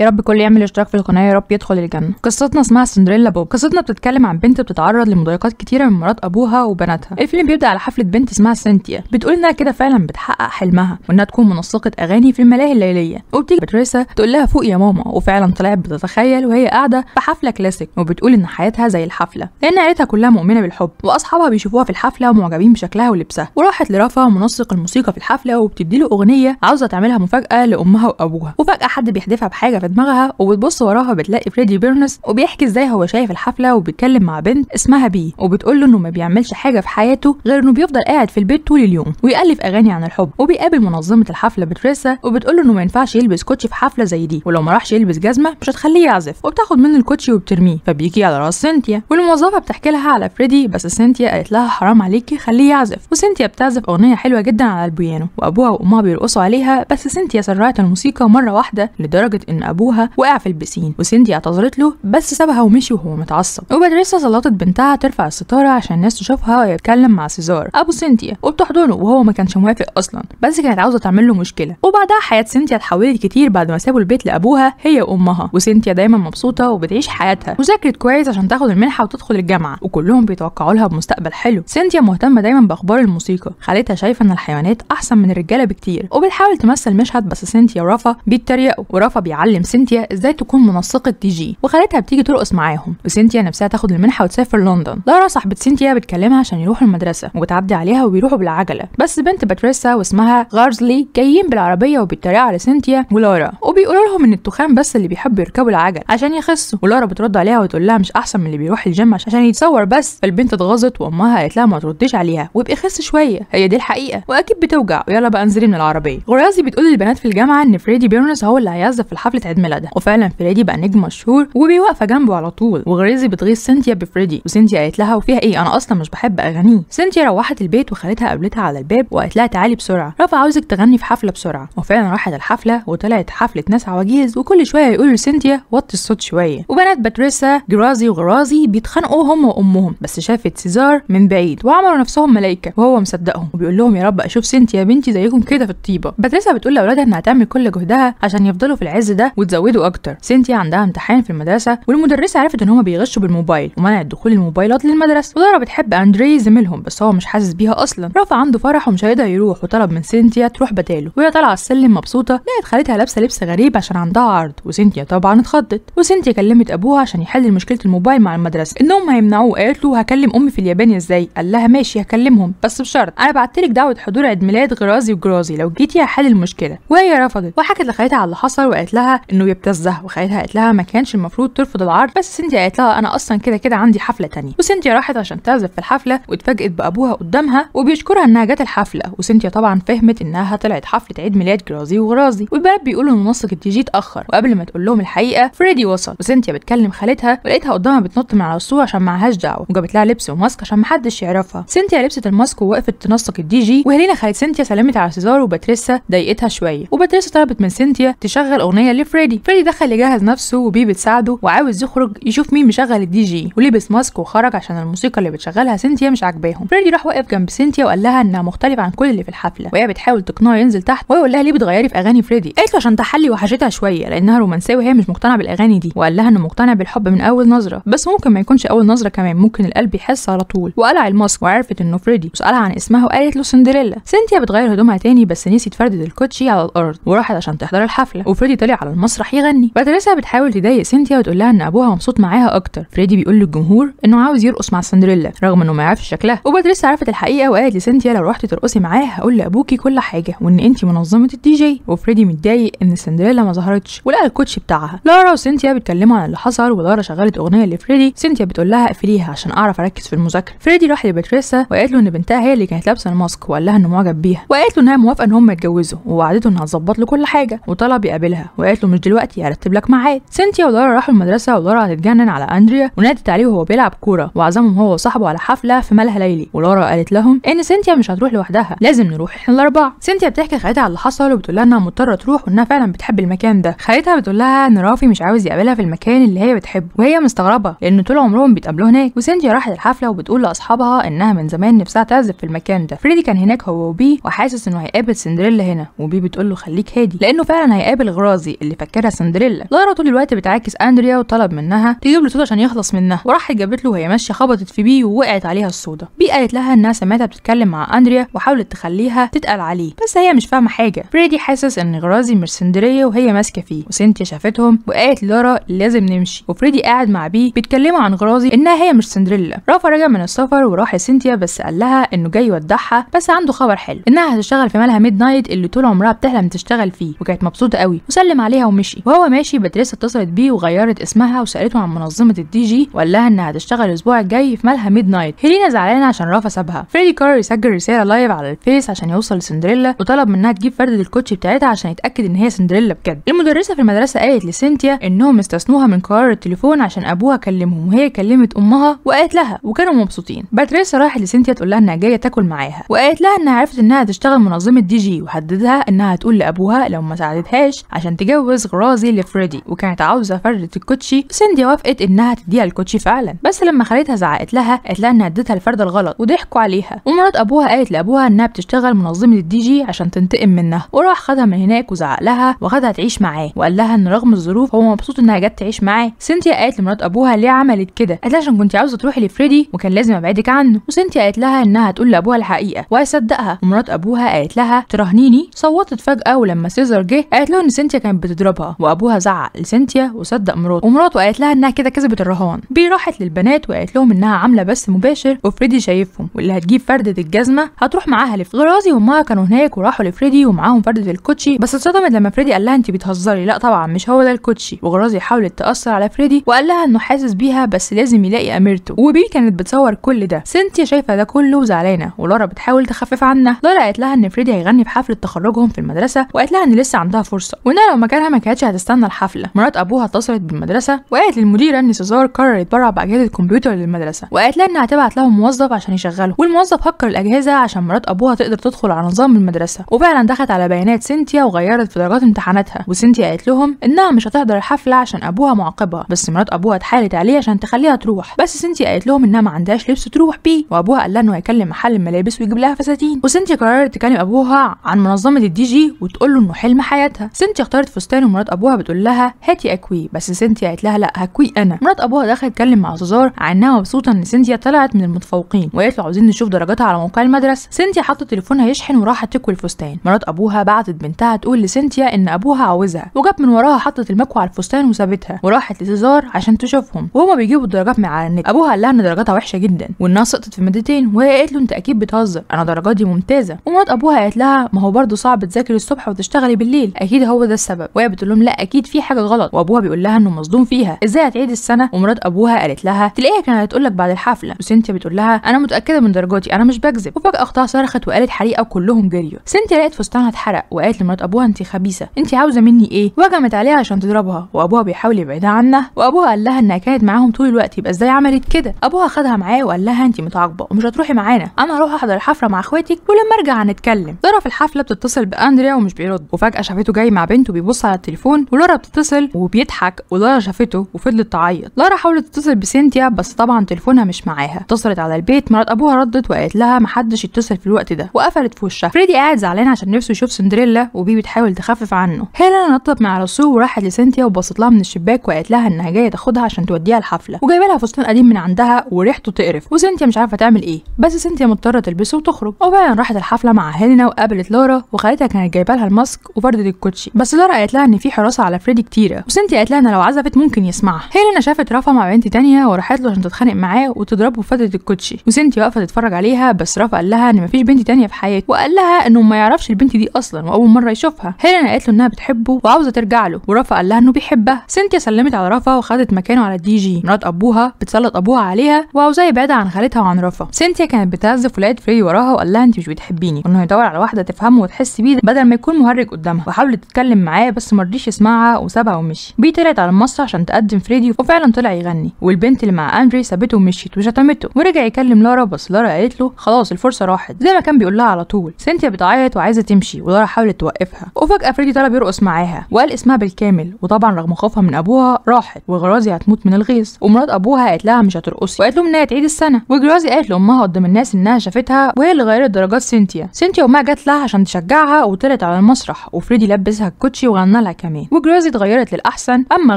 يا رب كل يعمل اشتراك في القناه يا رب يدخل الجنه قصتنا اسمها سندريلا بوب قصتنا بتتكلم عن بنت بتتعرض لمضايقات كتيره من مرات ابوها وبناتها الفيلم بيبدا على حفله بنت اسمها سنتيا بتقول انها كده فعلا بتحقق حلمها وانها تكون منسقه اغاني في الملاهي الليليه وبتيجي باتريسا تقول لها فوق يا ماما وفعلا طلعت بتتخيل وهي قاعده في حفله كلاسيك وبتقول ان حياتها زي الحفله لان عيلتها كلها مؤمنه بالحب واصحابها بيشوفوها في الحفله ومعجبين بشكلها ولبسها وراحت لرافا منسق الموسيقى في الحفله وبتدي له اغنيه عاوزه تعملها مفاجاه لامها وابوها وفجاه حد بيحدفها بحاجه في دماغها وبتبص وراها بتلاقي فريدي بيرنس وبيحكي ازاي هو شايف الحفله وبيتكلم مع بنت اسمها بي وبتقول له انه ما بيعملش حاجه في حياته غير انه بيفضل قاعد في البيت طول اليوم ويالف اغاني عن الحب وبيقابل منظمه الحفله بتريسا وبتقول له انه ما ينفعش يلبس كوتشي في حفله زي دي ولو ما راحش يلبس جزمه مش هتخليه يعزف وبتاخد منه الكوتشي وبترميه فبيجي على راس سنتيا والموظفه بتحكي لها على فريدي بس سنتيا قالت لها حرام عليكي خليه يعزف وسنتيا بتعزف اغنيه حلوه جدا على البيانو وابوها وامها بيرقصوا عليها بس سنتيا سرعت الموسيقى مره واحده لدرجه ان ابوها ابوها وقع في البسين وسندي اعتذرت له بس سابها ومشي وهو متعصب وبدريسا سلطت بنتها ترفع الستاره عشان الناس تشوفها وهي بتتكلم مع سيزار ابو سنتيا وبتحضنه وهو ما كانش موافق اصلا بس كانت عاوزه تعمل له مشكله وبعدها حياه سنتيا اتحولت كتير بعد ما سابوا البيت لابوها هي وامها وسنتيا دايما مبسوطه وبتعيش حياتها وذاكرت كويس عشان تاخد المنحه وتدخل الجامعه وكلهم بيتوقعوا لها بمستقبل حلو سنتيا مهتمه دايما باخبار الموسيقى خالتها شايفه ان الحيوانات احسن من الرجاله بكتير وبتحاول تمثل مشهد بس سنتيا ورافا بيتريقوا ورافا بيعلم بتعلم سينتيا ازاي تكون منسقة دي جي وخالتها بتيجي ترقص معاهم وسينتيا نفسها تاخد المنحة وتسافر لندن لارا صاحبة سينتيا بتكلمها عشان يروحوا المدرسة وبتعدي عليها وبيروحوا بالعجلة بس بنت باتريسا واسمها غارزلي جايين بالعربية وبيتريقوا على سينتيا ولارا وبيقولوا لهم ان التخان بس اللي بيحبوا يركبوا العجل عشان يخسوا ولارا بترد عليها وتقول لها مش احسن من اللي بيروح الجيم عشان يتصور بس فالبنت اتغاظت وامها قالت لها ما ترديش عليها وابقي خس شويه هي دي الحقيقه واكيد بتوجع ويلا بقى انزلي من العربيه غرازي بتقول للبنات في الجامعه ان فريدي بيرنز هو اللي هيعزف في حفله عيد ميلادها وفعلا فريدي بقى نجم مشهور وبي واقفه جنبه على طول وغريزي بتغيظ سنتيا بفريدي وسنتيا قالت لها وفيها ايه انا اصلا مش بحب اغانيه سنتيا روحت البيت وخالتها قابلتها على الباب وقالت لها تعالي بسرعه رفع عاوزك تغني في حفله بسرعه وفعلا راحت الحفله وطلعت حفله ناس عواجيز وكل شويه يقولوا لسنتيا وطي الصوت شويه وبنات باتريسا جرازي وغرازي بيتخانقوا هم وامهم بس شافت سيزار من بعيد وعملوا نفسهم ملائكه وهو مصدقهم وبيقول لهم يا رب اشوف سنتيا بنتي زيكم كده في الطيبه باتريسا بتقول لاولادها انها تعمل كل جهدها عشان يفضلوا في العز ده وتزودوا اكتر سنتيا عندها امتحان في المدرسه والمدرسه عرفت ان هما بيغشوا بالموبايل ومنعت دخول الموبايلات للمدرسه ولارا بتحب اندري زميلهم بس هو مش حاسس بيها اصلا رافع عنده فرح ومش هيقدر يروح وطلب من سنتيا تروح بداله وهي طالعه السلم مبسوطه لقت خالتها لابسه لبس غريب عشان عندها عرض وسنتيا طبعا اتخضت وسنتيا كلمت ابوها عشان يحل مشكله الموبايل مع المدرسه انهم هيمنعوه قالت له هكلم امي في اليابان ازاي قال لها ماشي هكلمهم بس بشرط انا لك دعوه حضور عيد ميلاد غرازي وجرازي لو جيتي هحل المشكله وهي رفضت وحكت لخالتها على اللي حصل وقالت لها انه يبتزها وخالتها قالت لها ما كانش المفروض ترفض العرض بس سنتي قالت لها انا اصلا كده كده عندي حفله تانية وسنتي راحت عشان تعزف في الحفله واتفاجئت بابوها قدامها وبيشكرها انها جت الحفله وسنتي طبعا فهمت انها طلعت حفله عيد ميلاد جرازي وغرازي والبنات بيقولوا ان منسق الدي جي اتاخر وقبل ما تقول لهم الحقيقه فريدي وصل وسنتي بتكلم خالتها ولقيتها قدامها بتنط من على السور عشان معهاش دعوه وجابت لها لبس وماسك عشان محدش يعرفها سنتي لبست الماسك ووقفت تنسق الدي جي وهلينا خالت سنتيا سلمت على سيزار وباتريسا ضايقتها شويه وباتريسا طلبت من سنديا تشغل اغنيه لفريدي فريدي فريدي دخل يجهز نفسه وبي بتساعده وعاوز يخرج يشوف مين مشغل الدي جي ولبس ماسك وخرج عشان الموسيقى اللي بتشغلها سنتيا مش عاجباهم فريدي راح واقف جنب سنتيا وقال لها انها مختلفه عن كل اللي في الحفله وهي بتحاول تقنعه ينزل تحت ويقول لها ليه بتغيري في اغاني فريدي قالت له عشان تحلي وحشتها شويه لانها رومانسيه وهي مش مقتنعه بالاغاني دي وقال لها انه مقتنع بالحب من اول نظره بس ممكن ما يكونش اول نظره كمان ممكن القلب يحس على طول وقلع الماسك وعرفت انه فريدي وسالها عن اسمها وقالت له سندريلا سنتيا بتغير هدومها تاني بس نسيت فردة الكوتشي على الارض وراحت عشان تحضر الحفله وفريدي طلع على الماسك المسرح يغني باتريسا بتحاول تضايق سينتيا وتقول لها ان ابوها مبسوط معاها اكتر فريدي بيقول للجمهور انه عاوز يرقص مع سندريلا رغم انه ما يعرفش شكلها وباتريسا عرفت الحقيقه وقالت لسينتيا لو رحتي ترقصي معاه هقول لابوكي كل حاجه وان انت منظمه الدي جي وفريدي متضايق ان سندريلا ما ظهرتش ولقى الكوتش بتاعها لارا وسينتيا بيتكلموا عن اللي حصل ولارا شغلت اغنيه لفريدي سينتيا بتقول لها اقفليها عشان اعرف اركز في المذاكره فريدي راح لباتريسا وقالت له ان بنتها هي اللي كانت لابسه الماسك وقال لها انه معجب بيها وقالت له انها موافقه ان هم يتجوزوا ووعدته انها تظبط له كل حاجه وطلب يقابلها وقالت له مش مش دلوقتي هرتب لك ميعاد سنتيا ولورا راحوا المدرسه ولورا هتتجنن على اندريا ونادت عليه وهو بيلعب كوره وعزمهم هو وصاحبه على حفله في ملهى ليلي ولورا قالت لهم ان سنتيا مش هتروح لوحدها لازم نروح احنا الاربعه سنتيا بتحكي خالتها على اللي حصل وبتقول لها انها مضطره تروح وانها فعلا بتحب المكان ده خالتها بتقول لها ان رافي مش عاوز يقابلها في المكان اللي هي بتحبه وهي مستغربه لان طول عمرهم بيتقابلوا هناك وسنتيا راحت الحفله وبتقول لاصحابها انها من زمان نفسها تعزف في المكان ده فريدي كان هناك هو وبي وحاسس انه هيقابل سندريلا هنا وبي بتقول له خليك هادي لانه فعلا هيقابل غرازي اللي فكرها سندريلا لارا طول الوقت بتعاكس اندريا وطلب منها تجيب له صودا عشان يخلص منها وراح جابت له وهي ماشيه خبطت في بي ووقعت عليها الصودا بي قالت لها انها سمعتها بتتكلم مع اندريا وحاولت تخليها تتقل عليه بس هي مش فاهمه حاجه فريدي حاسس ان غرازي مش سندريا وهي ماسكه فيه وسنتيا شافتهم وقالت لارا لازم نمشي وفريدي قاعد مع بي بيتكلموا عن غرازي انها هي مش سندريلا رافا رجع من السفر وراح لسنتيا بس قال لها انه جاي يودعها بس عنده خبر حلو انها هتشتغل في مالها ميد نايت اللي طول عمرها بتحلم تشتغل فيه وكانت مبسوطه قوي وسلم عليها ومشي وهو ماشي باتريسا اتصلت بيه وغيرت اسمها وسالته عن منظمه الدي جي وقال لها انها هتشتغل الاسبوع الجاي في مالها ميد نايت هيلينا زعلانه عشان رافا سابها فريدي قرر يسجل رساله لايف على الفيس عشان يوصل لسندريلا وطلب منها تجيب فردة الكوتشي بتاعتها عشان يتاكد ان هي سندريلا بجد المدرسه في المدرسه قالت لسنتيا انهم استثنوها من قرار التليفون عشان ابوها كلمهم وهي كلمت امها وقالت لها وكانوا مبسوطين باتريسا راحت لسنتيا تقول لها انها جايه تاكل معاها وقالت لها انها عرفت انها هتشتغل منظمه دي جي وحددها انها هتقول لابوها لو ما ساعدتهاش عشان تجوز جوز غرازي لفريدي وكانت عاوزه فرده الكوتشي سندي وافقت انها تديها الكوتشي فعلا بس لما خالتها زعقت لها قالت لها انها اديتها الفرده الغلط وضحكوا عليها ومرات ابوها قالت لابوها انها بتشتغل منظمه الدي جي عشان تنتقم منها وراح خدها من هناك وزعق لها وخدها تعيش معاه وقال لها ان رغم الظروف هو مبسوط انها جت تعيش معاه سنتيا قالت لمرات ابوها ليه عملت كده قالت لها عشان كنت عاوزه تروحي لفريدي وكان لازم ابعدك عنه وسنتيا قالت لها انها هتقول لابوها الحقيقه وهيصدقها ومرات ابوها قالت لها تراهنيني صوتت فجاه ولما سيزر جه قالت له ان سنتيا كانت بتضرب يضربها وابوها زعق لسنتيا وصدق مراته ومراته قالت لها انها كده كسبت الرهان بي راحت للبنات وقالت لهم انها عامله بث مباشر وفريدي شايفهم واللي هتجيب فرده الجزمه هتروح معاها لف غرازي وامها كانوا هناك وراحوا لفريدي ومعاهم فرده الكوتشي بس اتصدمت لما فريدي قال لها انت بتهزري لا طبعا مش هو ده الكوتشي وغرازي حاولت تاثر على فريدي وقال لها انه حاسس بيها بس لازم يلاقي اميرته وبي كانت بتصور كل ده سنتيا شايفه ده كله وزعلانه ولارا بتحاول تخفف عنها لارا قالت لها ان فريدي هيغني في حفله تخرجهم في المدرسه وقالت لها ان لسه عندها فرصه وانها لو مكانها ما كانتش هتستنى الحفله مرات ابوها اتصلت بالمدرسه وقالت للمديره ان سيزار قرر يتبرع باجهزه كمبيوتر للمدرسه وقالت لها انها هتبعت لهم موظف عشان يشغله والموظف هكر الاجهزه عشان مرات ابوها تقدر تدخل على نظام المدرسه وفعلا دخلت على بيانات سنتيا وغيرت في درجات امتحاناتها وسنتيا قالت لهم انها مش هتحضر الحفله عشان ابوها معاقبها بس مرات ابوها اتحالت عليه عشان تخليها تروح بس سنتيا قالت لهم انها ما عندهاش لبس تروح بيه وابوها قال لها انه هيكلم محل الملابس ويجيب لها فساتين وسنتيا قررت تكلم ابوها عن منظمه الدي جي وتقول له انه حلم حياتها سنتيا اختارت فستان مرات ابوها بتقول لها هاتي اكوي بس سنتيا قالت لها لا هكوي انا مرات ابوها دخل اتكلم مع سوزار عن انها مبسوطه ان سنتيا طلعت من المتفوقين وقالت له عاوزين نشوف درجاتها على موقع المدرسه سنتيا حطت تليفونها يشحن وراحت تكوي الفستان مرات ابوها بعتت بنتها تقول لسنتيا ان ابوها عاوزها وجاب من وراها حطت المكوى على الفستان وسابتها وراحت لسيزار عشان تشوفهم وهما بيجيبوا الدرجات من على النت ابوها قال لها ان درجاتها وحشه جدا وانها سقطت في مادتين وهي قالت له انت اكيد بتهزر انا درجاتي ممتازه ومرات ابوها قالت لها ما هو برضه صعب تذاكري الصبح وتشتغلي بالليل اكيد هو ده السبب وهي بتقول لهم لا اكيد في حاجه غلط وابوها بيقول لها انه مصدوم فيها ازاي هتعيد السنه ومرات ابوها قالت لها تلاقيها كانت هتقول لك بعد الحفله وسنتيا بتقول لها انا متاكده من درجاتي انا مش بكذب وفجاه اختها صرخت وقالت حريقه وكلهم جريوا سنتيا لقت فستانها اتحرق وقالت لمرات ابوها انت خبيثه انت عاوزه مني ايه وجمت عليها عشان تضربها وابوها بيحاول يبعدها عنها وابوها قال لها انها كانت معاهم طول الوقت يبقى ازاي عملت كده ابوها خدها معاه وقال لها انت متعاقبه ومش هتروحي معانا انا هروح احضر الحفله مع اخواتك ولما ارجع هنتكلم ترى الحفله بتتصل باندريا ومش بيرد وفجاه شافته جاي مع بنته بيبص على التليفون ولارا بتتصل وبيضحك ولارا شافته وفضلت تعيط لارا حاولت تتصل بسينتيا بس طبعا تليفونها مش معاها اتصلت على البيت مرات ابوها ردت وقالت لها محدش يتصل في الوقت ده وقفلت في وشها فريدي قاعد زعلان عشان نفسه يشوف سندريلا وبي بتحاول تخفف عنه هيلين نطت من على السور وراحت لسينتيا وبصت لها من الشباك وقالت لها انها جايه تاخدها عشان توديها الحفله وجايبه لها فستان قديم من عندها وريحته تقرف وسينتيا مش عارفه تعمل ايه بس سينتيا مضطره تلبسه وتخرج وفعلا راحت الحفله مع هيلينا وقابلت لورا وخالتها كانت جايبه لها الماسك وفردت الكوتشي بس لورا قالت لها ان في حراسه على فريدي كتيره وسنتي قالت لها ان لو عزفت ممكن يسمعها هيلينا شافت رفا مع بنت تانية وراحت له عشان تتخانق معاه وتضربه فترة الكوتشي وسنتي واقفه تتفرج عليها بس رفا قال لها ان مفيش بنت تانية في حياته وقال لها انه ما يعرفش البنت دي اصلا واول مره يشوفها هيلينا قالت له انها بتحبه وعاوزه ترجع له ورفا قال لها انه بيحبها سنتيا سلمت على رفا وخدت مكانه على الدي جي مرات ابوها بتسلط ابوها عليها وعاوزاه يبعدها عن خالتها وعن رفا سنتيا كانت بتعزف ولقيت فريدي وراها وقال لها انت مش بتحبيني وانه يدور على واحده تفهمه وتحس بيه بدل ما يكون مهرج قدامها وحاولت تتكلم معاه بس ما رضيش يسمعها وسابها ومشي بي طلعت على المسرح عشان تقدم فريدي وفعلا طلع يغني والبنت اللي مع اندري سابته ومشيت وشتمته ورجع يكلم لارا بس لارا قالت له خلاص الفرصه راحت زي ما كان بيقول لها على طول سنتيا بتعيط وعايزه تمشي ولارا حاولت توقفها وفجاه فريدي طلب يرقص معاها وقال اسمها بالكامل وطبعا رغم خوفها من ابوها راحت وغرازي هتموت من الغيظ ومرات ابوها قالت لها مش هترقصي وقالت لهم انها تعيد السنه وجرازي قالت لامها قدام الناس انها شافتها وهي اللي غيرت درجات سنتيا سنتيا امها جت لها عشان تشجعها وطلعت على المسرح وفريدي لبسها الكوتشي وغنى لها عيالها كمان وجروزي اتغيرت للاحسن اما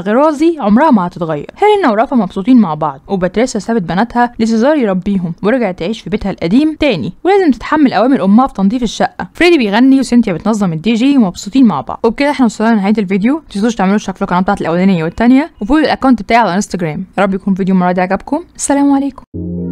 غرازي عمرها ما هتتغير هيلينا ورافا مبسوطين مع بعض وباتريسا سابت بناتها لسيزار يربيهم ورجعت تعيش في بيتها القديم تاني ولازم تتحمل اوامر امها في تنظيف الشقه فريدي بيغني وسنتيا بتنظم الدي جي ومبسوطين مع بعض وبكده احنا وصلنا لنهايه الفيديو متنسوش تعملوا اشتراك في القناه بتاعت الاولانيه والتانيه وفولو الاكونت بتاعي على انستجرام يا رب يكون الفيديو المره دي عجبكم السلام عليكم